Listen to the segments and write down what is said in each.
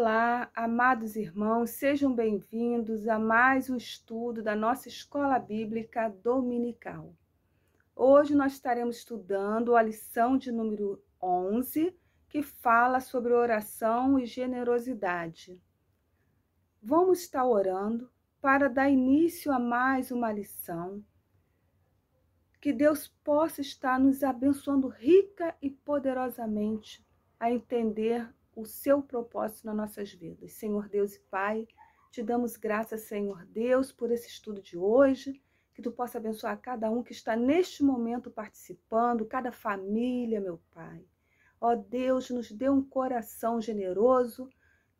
Olá, amados irmãos, sejam bem-vindos a mais um estudo da nossa Escola Bíblica Dominical. Hoje nós estaremos estudando a lição de número 11, que fala sobre oração e generosidade. Vamos estar orando para dar início a mais uma lição. Que Deus possa estar nos abençoando rica e poderosamente a entender o seu propósito nas nossas vidas. Senhor Deus e Pai, te damos graças, Senhor Deus, por esse estudo de hoje, que tu possa abençoar cada um que está neste momento participando, cada família, meu Pai. Ó Deus, nos dê um coração generoso,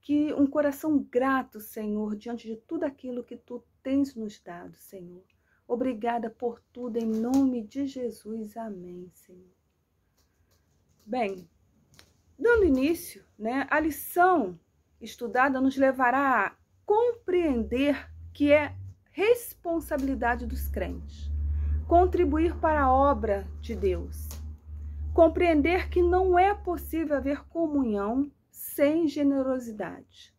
que um coração grato, Senhor, diante de tudo aquilo que tu tens nos dado, Senhor. Obrigada por tudo, em nome de Jesus. Amém, Senhor. Bem, Dando início, né, a lição estudada nos levará a compreender que é responsabilidade dos crentes contribuir para a obra de Deus, compreender que não é possível haver comunhão sem generosidade,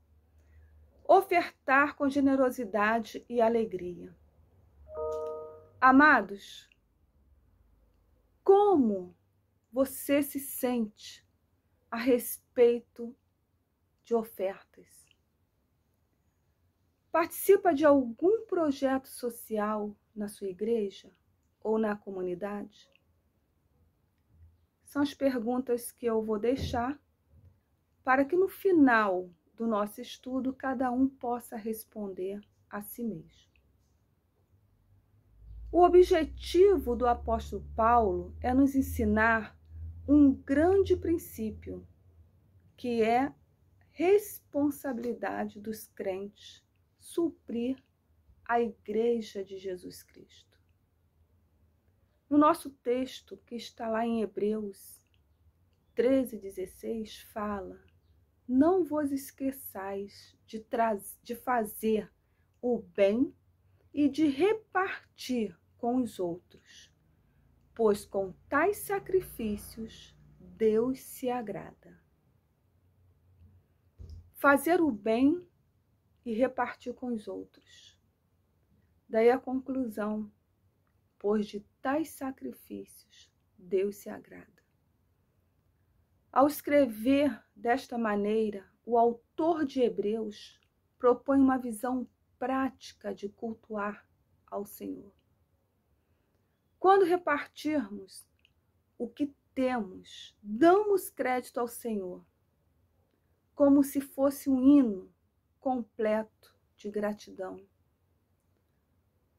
ofertar com generosidade e alegria. Amados, como você se sente a respeito de ofertas. Participa de algum projeto social na sua igreja ou na comunidade? São as perguntas que eu vou deixar para que no final do nosso estudo cada um possa responder a si mesmo. O objetivo do apóstolo Paulo é nos ensinar um grande princípio, que é responsabilidade dos crentes suprir a igreja de Jesus Cristo. No nosso texto, que está lá em Hebreus 13,16, fala: Não vos esqueçais de, de fazer o bem e de repartir com os outros pois com tais sacrifícios Deus se agrada. Fazer o bem e repartir com os outros. Daí a conclusão, pois de tais sacrifícios Deus se agrada. Ao escrever desta maneira, o autor de Hebreus propõe uma visão prática de cultuar ao Senhor. Quando repartirmos o que temos, damos crédito ao Senhor, como se fosse um hino completo de gratidão.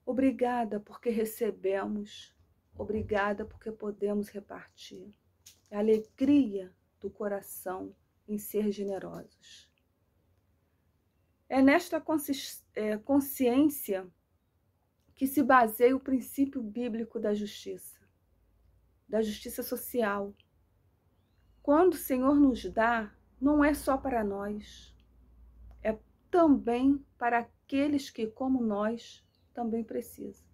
Obrigada porque recebemos, obrigada porque podemos repartir. A alegria do coração em ser generosos. É nesta é, consciência que se baseia o princípio bíblico da justiça, da justiça social. Quando o Senhor nos dá, não é só para nós, é também para aqueles que, como nós, também precisam.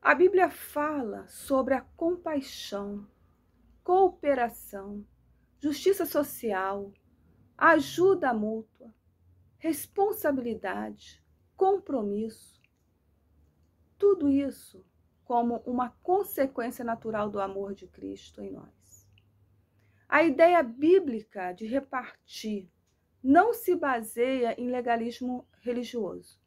A Bíblia fala sobre a compaixão, cooperação, justiça social, ajuda mútua, responsabilidade, compromisso tudo isso como uma consequência natural do amor de Cristo em nós. A ideia bíblica de repartir não se baseia em legalismo religioso.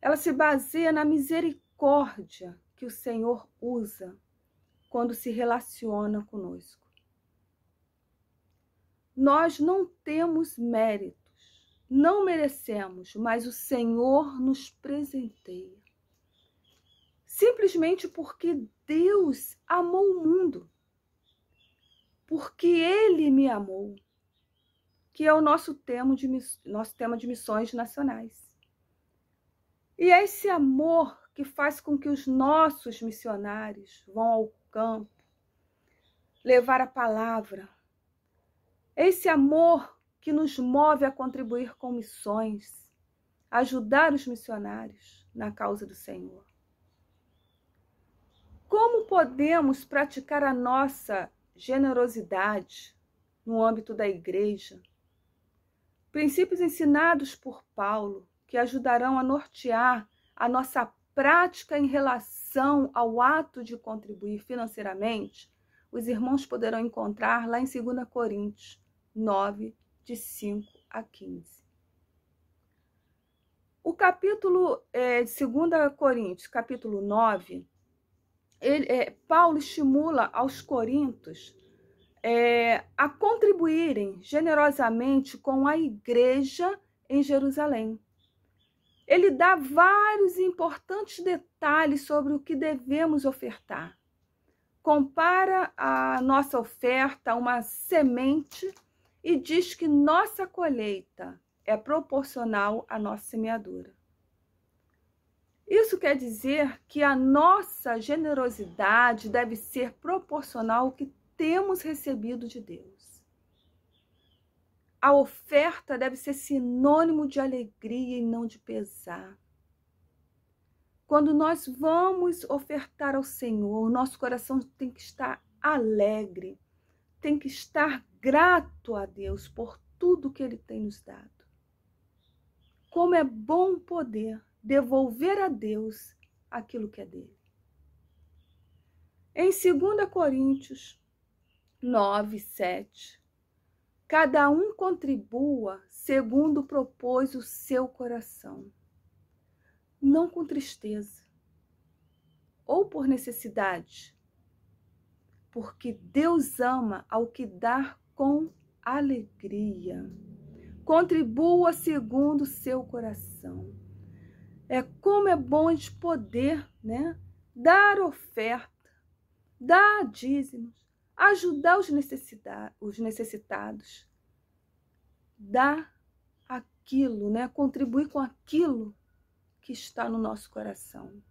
Ela se baseia na misericórdia que o Senhor usa quando se relaciona conosco. Nós não temos méritos, não merecemos, mas o Senhor nos presenteia simplesmente porque Deus amou o mundo. Porque Ele me amou, que é o nosso tema de, nosso tema de missões nacionais. E é esse amor que faz com que os nossos missionários vão ao campo levar a palavra. É esse amor que nos move a contribuir com missões, ajudar os missionários na causa do Senhor. Como podemos praticar a nossa generosidade no âmbito da igreja? Princípios ensinados por Paulo que ajudarão a nortear a nossa prática em relação ao ato de contribuir financeiramente, os irmãos poderão encontrar lá em 2 Coríntios 9, de 5 a 15. O capítulo é, de 2 Coríntios, capítulo 9, ele, é, Paulo estimula aos coríntios é, a contribuírem generosamente com a igreja em Jerusalém. Ele dá vários importantes detalhes sobre o que devemos ofertar. Compara a nossa oferta a uma semente e diz que nossa colheita é proporcional à nossa semeadura. Isso quer dizer que a nossa generosidade deve ser proporcional ao que temos recebido de Deus. A oferta deve ser sinônimo de alegria e não de pesar. Quando nós vamos ofertar ao Senhor, o nosso coração tem que estar alegre, tem que estar grato a Deus por tudo que Ele tem nos dado. Como é bom poder devolver a Deus aquilo que é dele. Em 2 Coríntios 9, 7, cada um contribua segundo propôs o seu coração, não com tristeza ou por necessidade, porque Deus ama ao que dar com alegria. Contribua segundo o seu coração é como é bom a gente poder né, dar oferta, dar dízimos, ajudar os, os necessitados, dar aquilo, né, contribuir com aquilo que está no nosso coração.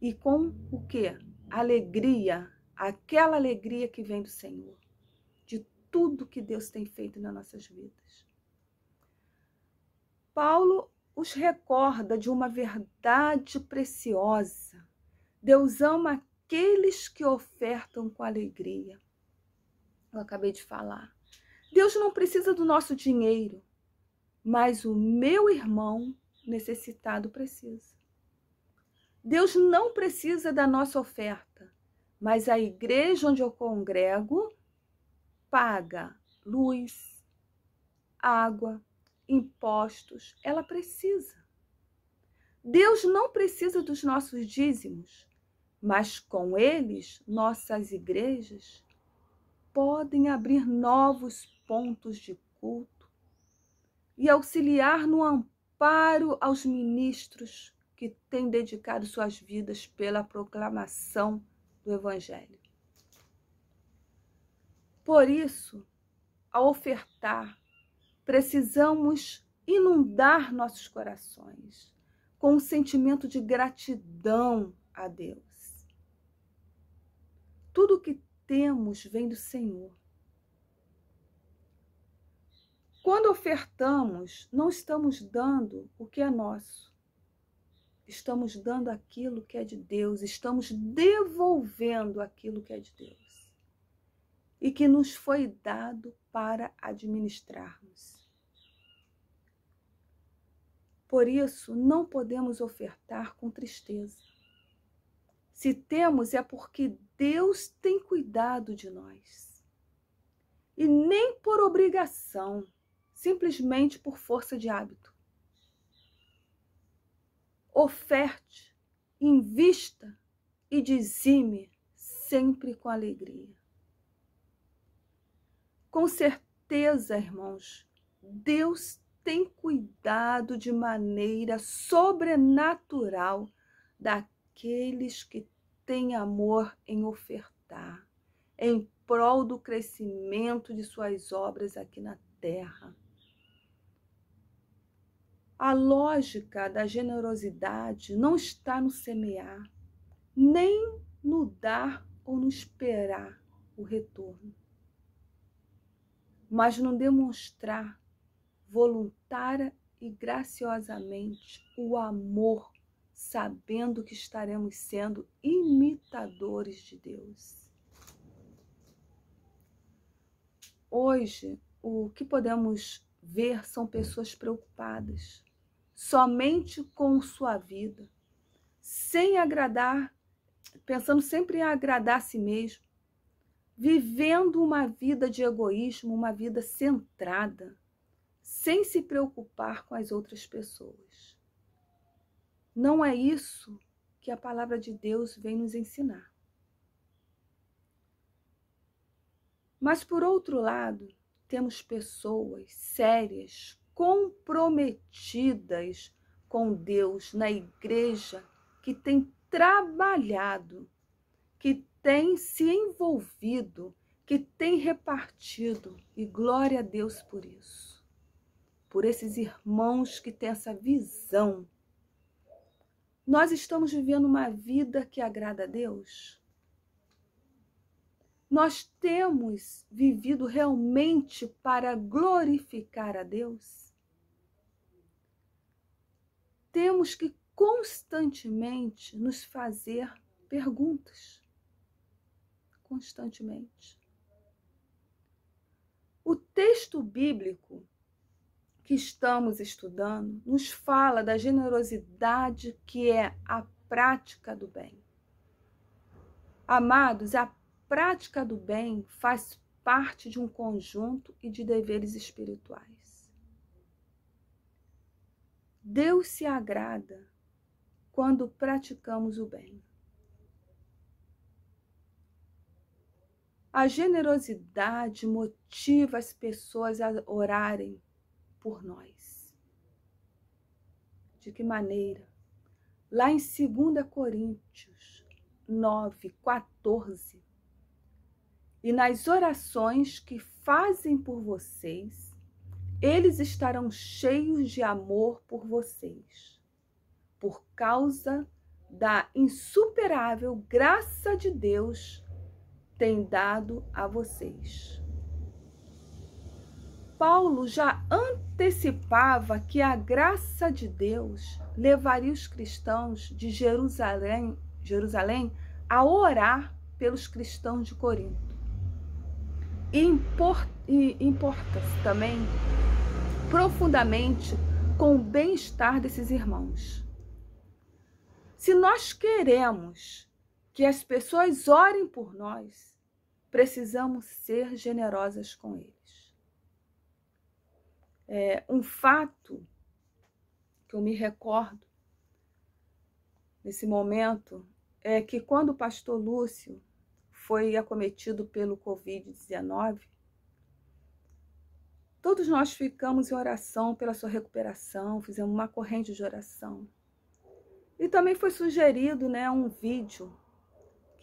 E com o que? Alegria, aquela alegria que vem do Senhor, de tudo que Deus tem feito nas nossas vidas. Paulo os recorda de uma verdade preciosa. Deus ama aqueles que ofertam com alegria. Eu acabei de falar. Deus não precisa do nosso dinheiro, mas o meu irmão necessitado precisa. Deus não precisa da nossa oferta, mas a igreja onde eu congrego paga luz, água, impostos, ela precisa. Deus não precisa dos nossos dízimos, mas com eles nossas igrejas podem abrir novos pontos de culto e auxiliar no amparo aos ministros que têm dedicado suas vidas pela proclamação do Evangelho. Por isso, ao ofertar, precisamos inundar nossos corações com um sentimento de gratidão a Deus. Tudo o que temos vem do Senhor. Quando ofertamos, não estamos dando o que é nosso. Estamos dando aquilo que é de Deus, estamos devolvendo aquilo que é de Deus e que nos foi dado para administrarmos. Por isso, não podemos ofertar com tristeza. Se temos, é porque Deus tem cuidado de nós. E nem por obrigação, simplesmente por força de hábito. Oferte, invista e dizime sempre com alegria. Com certeza, irmãos, Deus tem cuidado de maneira sobrenatural daqueles que têm amor em ofertar, em prol do crescimento de suas obras aqui na terra. A lógica da generosidade não está no semear, nem no dar ou no esperar o retorno mas não demonstrar voluntária e graciosamente o amor, sabendo que estaremos sendo imitadores de Deus. Hoje, o que podemos ver são pessoas preocupadas somente com sua vida, sem agradar, pensando sempre em agradar a si mesmo, vivendo uma vida de egoísmo, uma vida centrada, sem se preocupar com as outras pessoas. Não é isso que a palavra de Deus vem nos ensinar. Mas, por outro lado, temos pessoas sérias, comprometidas com Deus na igreja, que tem trabalhado, que tem se envolvido, que tem repartido, e glória a Deus por isso. Por esses irmãos que têm essa visão. Nós estamos vivendo uma vida que agrada a Deus? Nós temos vivido realmente para glorificar a Deus? Temos que constantemente nos fazer perguntas constantemente. O texto bíblico que estamos estudando nos fala da generosidade que é a prática do bem. Amados, a prática do bem faz parte de um conjunto e de deveres espirituais. Deus se agrada quando praticamos o bem. A generosidade motiva as pessoas a orarem por nós. De que maneira? Lá em 2 Coríntios 9, 14, e nas orações que fazem por vocês, eles estarão cheios de amor por vocês, por causa da insuperável graça de Deus tem dado a vocês. Paulo já antecipava que a graça de Deus levaria os cristãos de Jerusalém, Jerusalém a orar pelos cristãos de Corinto. E importa-se também profundamente com o bem-estar desses irmãos. Se nós queremos que as pessoas orem por nós, precisamos ser generosas com eles. É um fato que eu me recordo nesse momento é que quando o pastor Lúcio foi acometido pelo Covid-19, todos nós ficamos em oração pela sua recuperação, fizemos uma corrente de oração. E também foi sugerido né, um vídeo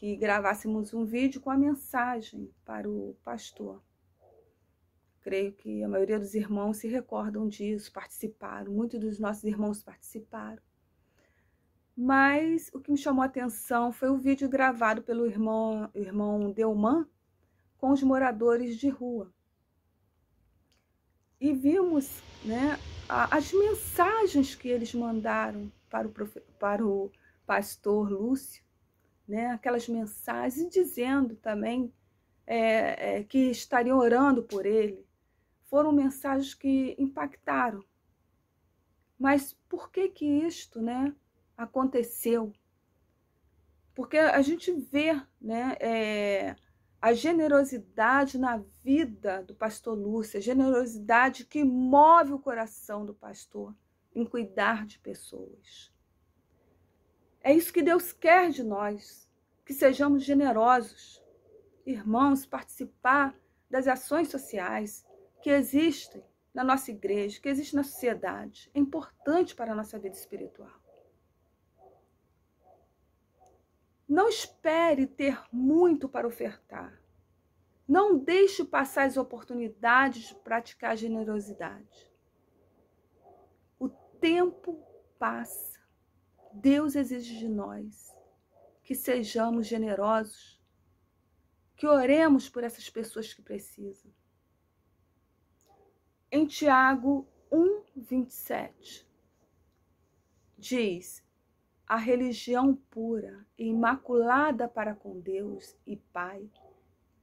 que gravássemos um vídeo com a mensagem para o pastor. Creio que a maioria dos irmãos se recordam disso, participaram, muitos dos nossos irmãos participaram. Mas o que me chamou a atenção foi o vídeo gravado pelo irmão, irmão Delman com os moradores de rua. E vimos né, as mensagens que eles mandaram para o, para o pastor Lúcio né, aquelas mensagens, e dizendo também é, é, que estariam orando por ele. Foram mensagens que impactaram. Mas por que que isto né, aconteceu? Porque a gente vê né, é, a generosidade na vida do pastor Lúcio, a generosidade que move o coração do pastor em cuidar de pessoas. É isso que Deus quer de nós, que sejamos generosos. Irmãos, participar das ações sociais que existem na nossa igreja, que existem na sociedade, é importante para a nossa vida espiritual. Não espere ter muito para ofertar. Não deixe passar as oportunidades de praticar generosidade. O tempo passa Deus exige de nós que sejamos generosos, que oremos por essas pessoas que precisam. Em Tiago 1, 27, diz: A religião pura e imaculada para com Deus e Pai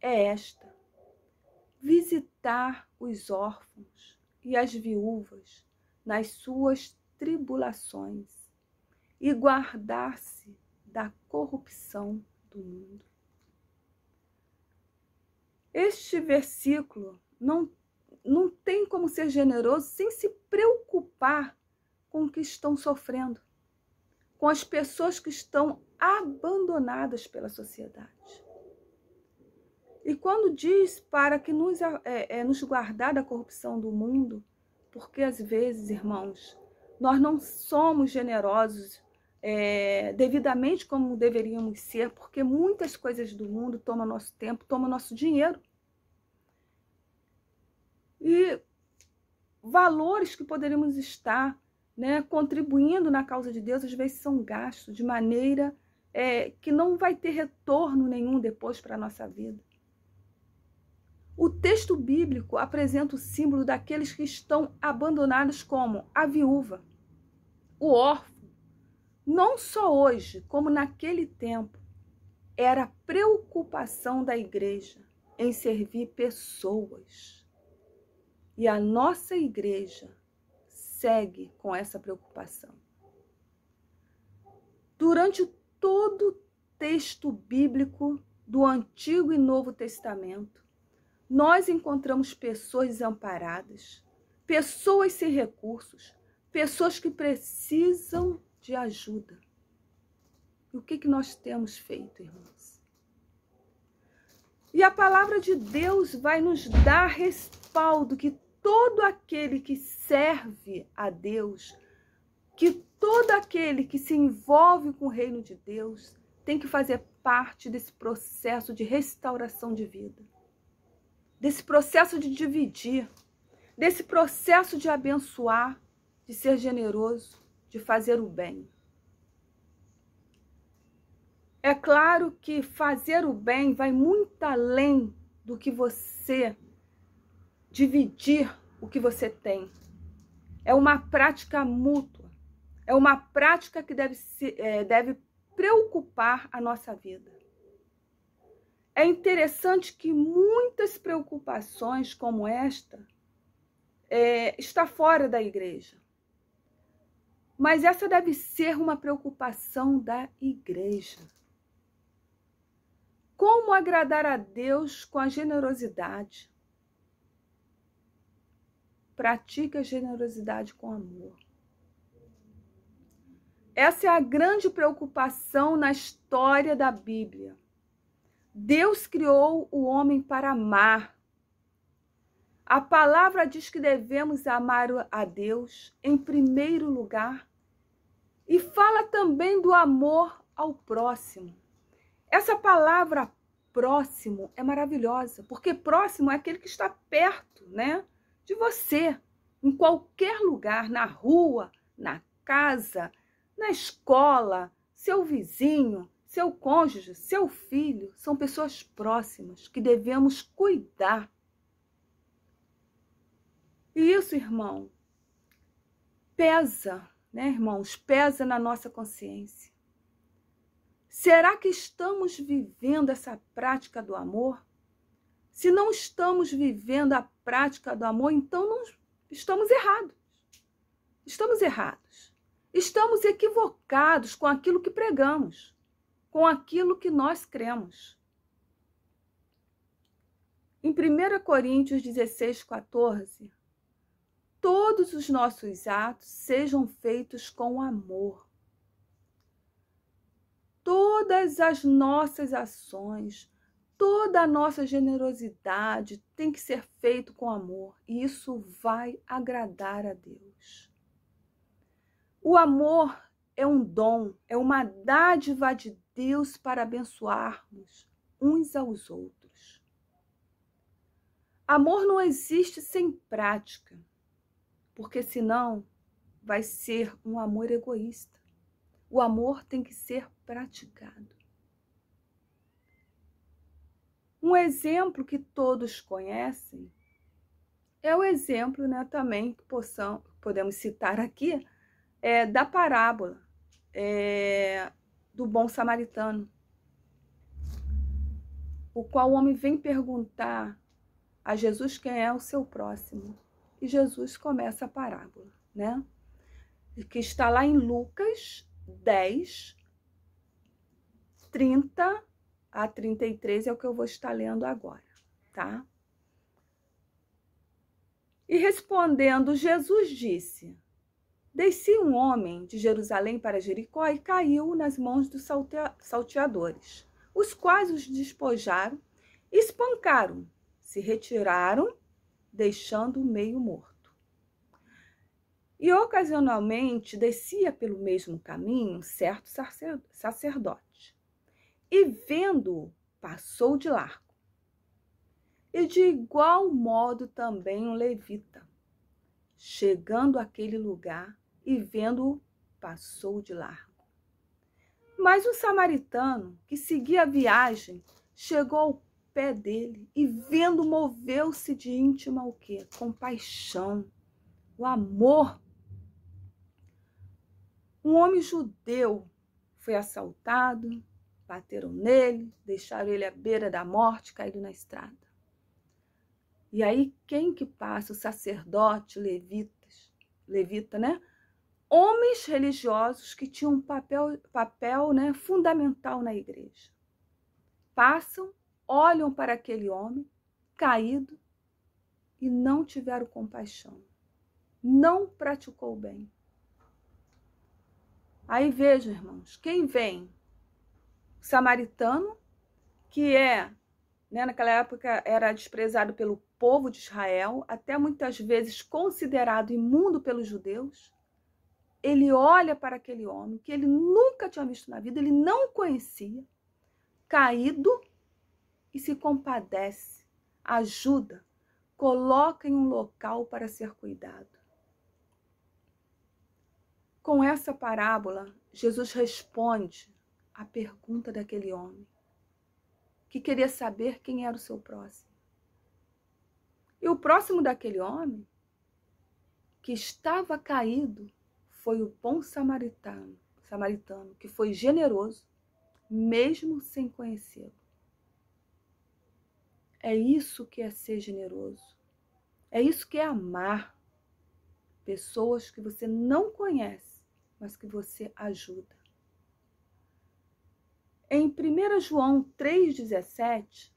é esta: visitar os órfãos e as viúvas nas suas tribulações e guardar-se da corrupção do mundo. Este versículo não, não tem como ser generoso sem se preocupar com o que estão sofrendo, com as pessoas que estão abandonadas pela sociedade. E quando diz para que nos, é, é, é nos guardar da corrupção do mundo, porque às vezes, irmãos, nós não somos generosos é, devidamente como deveríamos ser, porque muitas coisas do mundo tomam nosso tempo, tomam nosso dinheiro. E valores que poderíamos estar né, contribuindo na causa de Deus, às vezes são gastos de maneira é, que não vai ter retorno nenhum depois para a nossa vida. O texto bíblico apresenta o símbolo daqueles que estão abandonados como a viúva, o órfão, não só hoje, como naquele tempo, era a preocupação da igreja em servir pessoas. E a nossa igreja segue com essa preocupação. Durante todo o texto bíblico do Antigo e Novo Testamento, nós encontramos pessoas desamparadas, pessoas sem recursos, pessoas que precisam de ajuda. E o que, que nós temos feito, irmãos? E a palavra de Deus vai nos dar respaldo que todo aquele que serve a Deus, que todo aquele que se envolve com o reino de Deus, tem que fazer parte desse processo de restauração de vida, desse processo de dividir, desse processo de abençoar, de ser generoso de fazer o bem. É claro que fazer o bem vai muito além do que você dividir o que você tem. É uma prática mútua. É uma prática que deve, se, é, deve preocupar a nossa vida. É interessante que muitas preocupações como esta é, está fora da igreja. Mas essa deve ser uma preocupação da igreja. Como agradar a Deus com a generosidade? Pratique a generosidade com amor. Essa é a grande preocupação na história da Bíblia. Deus criou o homem para amar. A palavra diz que devemos amar a Deus em primeiro lugar e fala também do amor ao próximo. Essa palavra próximo é maravilhosa, porque próximo é aquele que está perto, né, de você, em qualquer lugar, na rua, na casa, na escola, seu vizinho, seu cônjuge, seu filho, são pessoas próximas que devemos cuidar. E isso, irmão, pesa né, irmãos, pesa na nossa consciência. Será que estamos vivendo essa prática do amor? Se não estamos vivendo a prática do amor, então não estamos errados. Estamos errados. Estamos equivocados com aquilo que pregamos, com aquilo que nós cremos. Em 1 Coríntios 16, 14, todos os nossos atos sejam feitos com amor. Todas as nossas ações, toda a nossa generosidade tem que ser feito com amor e isso vai agradar a Deus. O amor é um dom, é uma dádiva de Deus para abençoarmos uns aos outros. Amor não existe sem prática porque senão vai ser um amor egoísta. O amor tem que ser praticado. Um exemplo que todos conhecem é o exemplo, né, também que possam, podemos citar aqui, é, da parábola é, do bom samaritano, o qual o homem vem perguntar a Jesus quem é o seu próximo e Jesus começa a parábola, né? Que está lá em Lucas 10, 30 a 33 é o que eu vou estar lendo agora, tá? E respondendo, Jesus disse: Desci um homem de Jerusalém para Jericó e caiu nas mãos dos salteadores, os quais os despojaram, espancaram, se retiraram deixando o meio morto. E ocasionalmente descia pelo mesmo caminho certo sacerdote, e vendo-o, passou de largo. E de igual modo também um levita, chegando àquele lugar e vendo-o, passou de largo. Mas um samaritano que seguia a viagem chegou ao pé dele e vendo moveu-se de íntima o quê? Compaixão, o amor. Um homem judeu foi assaltado, bateram nele, deixaram ele à beira da morte, caído na estrada. E aí quem que passa? O sacerdote, levitas, levita, né? Homens religiosos que tinham um papel, papel né, fundamental na igreja. Passam olham para aquele homem caído e não tiveram compaixão. Não praticou o bem. Aí vejam, irmãos, quem vem? O samaritano, que é, né, naquela época era desprezado pelo povo de Israel, até muitas vezes considerado imundo pelos judeus. Ele olha para aquele homem que ele nunca tinha visto na vida, ele não conhecia, caído e se compadece, ajuda, coloca em um local para ser cuidado. Com essa parábola, Jesus responde à pergunta daquele homem que queria saber quem era o seu próximo. E o próximo daquele homem que estava caído foi o bom samaritano, samaritano que foi generoso mesmo sem conhecê-lo. É isso que é ser generoso. É isso que é amar pessoas que você não conhece, mas que você ajuda. Em 1 João 3,17,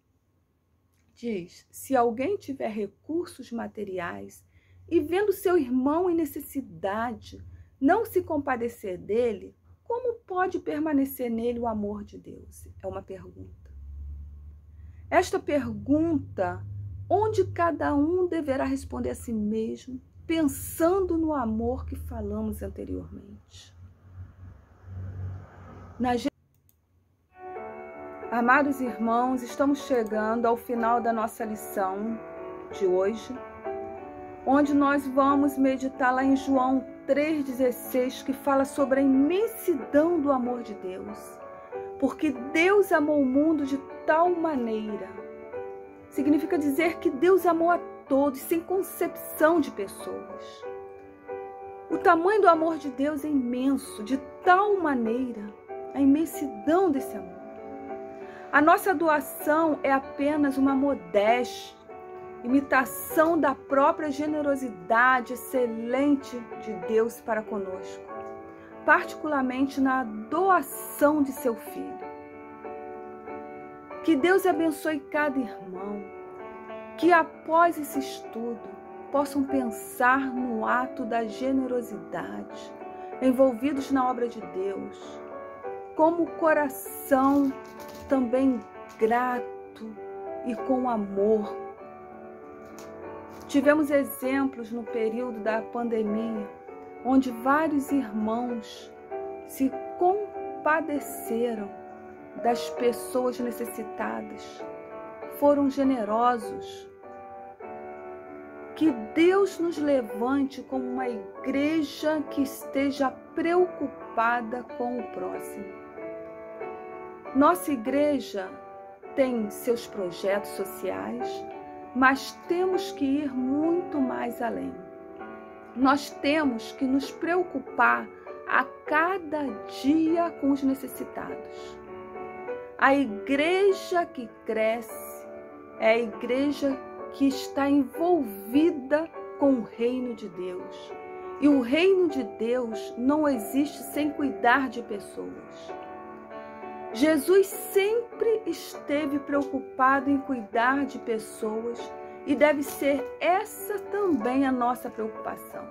diz: Se alguém tiver recursos materiais e vendo seu irmão em necessidade, não se compadecer dele, como pode permanecer nele o amor de Deus? É uma pergunta. Esta pergunta, onde cada um deverá responder a si mesmo, pensando no amor que falamos anteriormente. Na... Amados irmãos, estamos chegando ao final da nossa lição de hoje, onde nós vamos meditar lá em João 3,16, que fala sobre a imensidão do amor de Deus porque Deus amou o mundo de tal maneira. Significa dizer que Deus amou a todos, sem concepção de pessoas. O tamanho do amor de Deus é imenso, de tal maneira, a imensidão desse amor. A nossa doação é apenas uma modéstia, imitação da própria generosidade excelente de Deus para conosco particularmente na doação de seu filho. Que Deus abençoe cada irmão, que após esse estudo possam pensar no ato da generosidade, envolvidos na obra de Deus, como coração também grato e com amor. Tivemos exemplos no período da pandemia onde vários irmãos se compadeceram das pessoas necessitadas, foram generosos. Que Deus nos levante como uma igreja que esteja preocupada com o próximo. Nossa igreja tem seus projetos sociais, mas temos que ir muito mais além. Nós temos que nos preocupar a cada dia com os necessitados. A igreja que cresce é a igreja que está envolvida com o reino de Deus. E o reino de Deus não existe sem cuidar de pessoas. Jesus sempre esteve preocupado em cuidar de pessoas e deve ser essa também a nossa preocupação.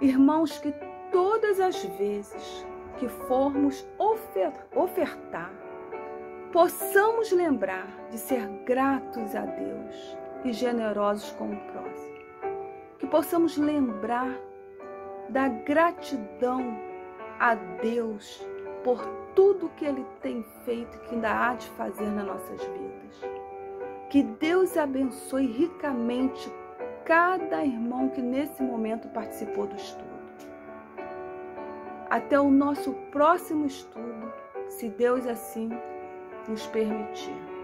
Irmãos, que todas as vezes que formos ofertar, possamos lembrar de ser gratos a Deus e generosos com o próximo. Que possamos lembrar da gratidão a Deus por tudo que Ele tem feito e que ainda há de fazer nas nossas vidas. Que Deus abençoe ricamente cada irmão que nesse momento participou do estudo. Até o nosso próximo estudo, se Deus assim nos permitir.